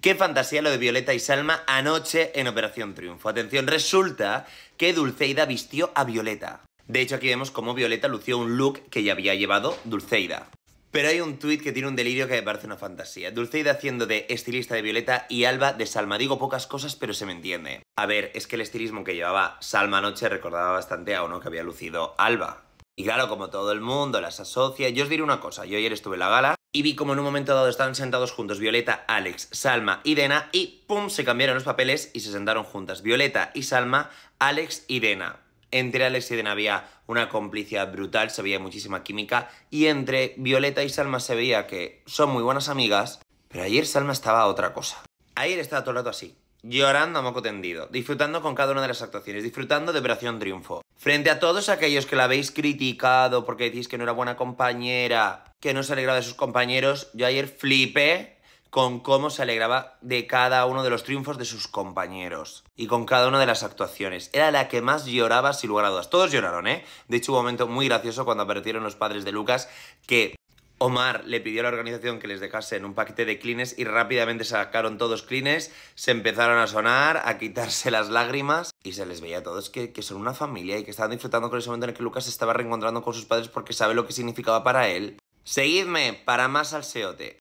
Qué fantasía lo de Violeta y Salma anoche en Operación Triunfo. Atención, resulta que Dulceida vistió a Violeta. De hecho, aquí vemos cómo Violeta lució un look que ya había llevado Dulceida. Pero hay un tuit que tiene un delirio que me parece una fantasía. Dulceida haciendo de estilista de Violeta y Alba de Salma. Digo pocas cosas, pero se me entiende. A ver, es que el estilismo que llevaba Salma anoche recordaba bastante a uno que había lucido Alba. Y claro, como todo el mundo las asocia, yo os diré una cosa, yo ayer estuve en la gala y vi como en un momento dado estaban sentados juntos Violeta, Alex, Salma y Dena y ¡pum! se cambiaron los papeles y se sentaron juntas Violeta y Salma, Alex y Dena. Entre Alex y Dena había una complicidad brutal, se veía muchísima química y entre Violeta y Salma se veía que son muy buenas amigas, pero ayer Salma estaba otra cosa. Ayer estaba todo el rato así, llorando a moco tendido, disfrutando con cada una de las actuaciones, disfrutando de Operación Triunfo. Frente a todos aquellos que la habéis criticado porque decís que no era buena compañera, que no se alegraba de sus compañeros, yo ayer flipé con cómo se alegraba de cada uno de los triunfos de sus compañeros y con cada una de las actuaciones. Era la que más lloraba sin lugar a dudas. Todos lloraron, ¿eh? De hecho, hubo un momento muy gracioso cuando aparecieron los padres de Lucas que Omar le pidió a la organización que les dejasen un paquete de clines y rápidamente sacaron todos clines, se empezaron a sonar, a quitarse las lágrimas y se les veía a todos que, que son una familia y que estaban disfrutando con ese momento en el que Lucas se estaba reencontrando con sus padres porque sabe lo que significaba para él. Seguidme para más salseote.